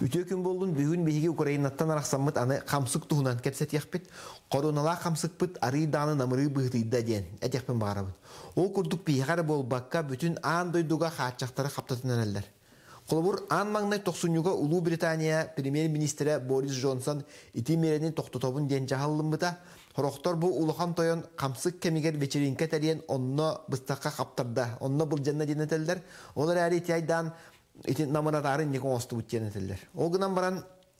Үтө күн болдун бүгүн биһиги Украинаттан арахсаммыт аны хамсык туһунан кепсетиэхпит, корунала хамсыкпыт арыйдааны намырыы быһытыйда диэн этиэхпин баарабыт. Ол курдук биһигар болбакка бүтүн аан дойдуга хаатчактары хаптатын эрэллер. Колобур аан маңнай тохсунюга Улуу Британия премьер-министрі Борис Джонсон ити мерени токтотобун диэн жаһаллыммыта, Хорохтор бу улухан тойон камсык кемигер вечеринка тәрен онно быстаққа каптарда Онно бұл жанна Олар әрі тияйдан ити намыратары неге оңысты бұттен етілдер. Ол ғынан баран,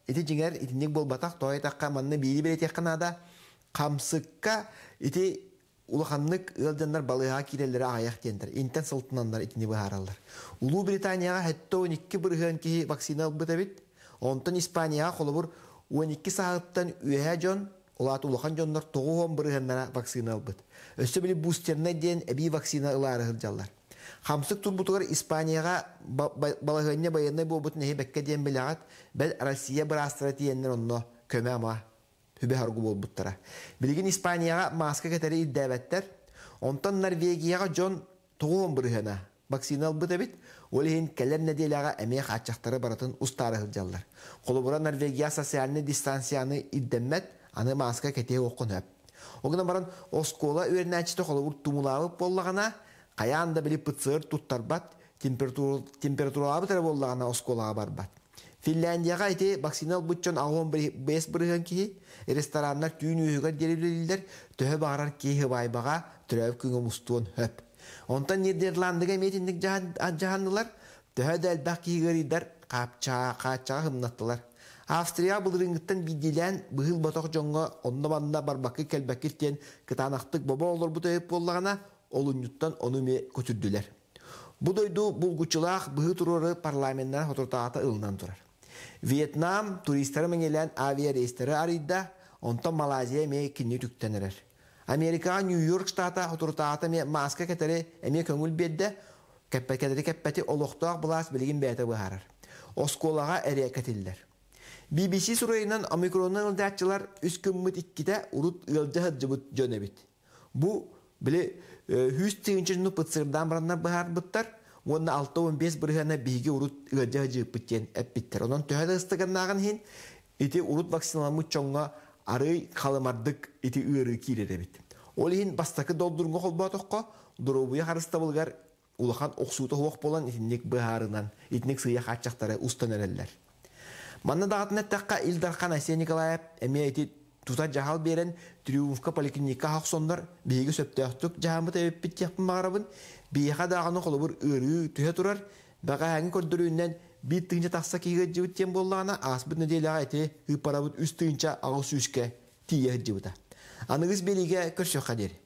ити жиңер, ити нег бол батақ, той таққа, манны бейли берет яққана да, қамсыққа, ити улаханнык ылдандар балыға келелері аяқ тендер. Интен сылтынандар итіне аралдар. Улу Британияға хәтті 12 бірген кейі вакцина алып бітабит. онтын Испанияға қолы бұр 12 сағыттан үйе жон, олаты улахан жондар 9-10 біргенлері вакцина алып бұт. Өсті білі бустеріне дейін әбей вакцина ыларығыр жалдар. Хамсык турбутугар Испанияға балагынне байынны болбут нехи бекке дейін білағат, бәл Россия бір астратиеннер онно көмі ама хүбе харгу болбуттара. Білген Испанияға маска кәтәрі иддәбәттер, онтан Норвегияға жон тоғуын бұрығына вакцинал бұта бит, олейін кәлер неделяга әмек атчақтары баратын ұстары ғылжалар. Қолыбыра Норвегия социальны дистанцияны иддәммәт, аны маска кәтеге оқын өп. Огынан баран, оскола өрнәчті қолыбыр тумылавып боллағына, Каянда били ПЦР туттарбат, температура температуралары тәрә боллагына осколага барбат. Финляндияға әйте вакцинал бутчон агон бес бирген ки, рестораннар түйін үйгәр гелелилдер, төһе барар киһи байбаға түрәу күнгі мұстуын хөп. Онтан нидерландыға метиндик жаһанлылар төһе дәл баки гәридер қапчаға кача хымнаттылар. Австрия бұлдырыңғыттан бидилән бұхыл ботоқ жоңға онны банна барбақы кәлбәкілтен кытанақтық боба олар бұтайып боллағана, олуннюттан ону ме көтүрдүләр. Бу дойду булгучылах быһы турары парламенттан хотуртаата ылынан турар. Вьетнам туристары меңелән авиарейстери рейстары арыйда, онта Малайзия ме кинни түктәнерәр. Америка Нью-Йорк штаты хотуртаата ме маска кетери эме көңүл бедде, кәппәкәдәре кәппәте олохтак былаас билгин бәйте баһарар. Осколага эре кетилләр. BBC сурайынан омикроннан ылдатчылар үз көммөт иккіде урут ылдахат жыбыт жөнебит. Бу Біле, үс тегінші ну пыцырдан бараннар бұхар бұттар, онна 6-15 бұрғана бейге ұрут ұлжа әп біттер. Онан төхәді хен, ете ұрыт вакциналамы чоңға ары қалымардық ете үйірі кейлер әбет. Ол хен бастақы долдырынғы қолба тұққа, дұрубуя қарыста оқсуты болан Манна дағатын Илдархан Асия Николаев әме тута жағал берен триумфка поликлиника хақсоннар бейгі сөптөктүк жағамыт әбеппіт тияқпын мағарабын бейіға дағаны қолыбыр өрі түйе тұрар баға әңі көрдіруінден бит тыынча тақса кейге жібіттен боллағана аспыт бүтін өделі үпарабыт үс тыынча ағыл сүйіске тие жібіта. Анығыз белеге қадер.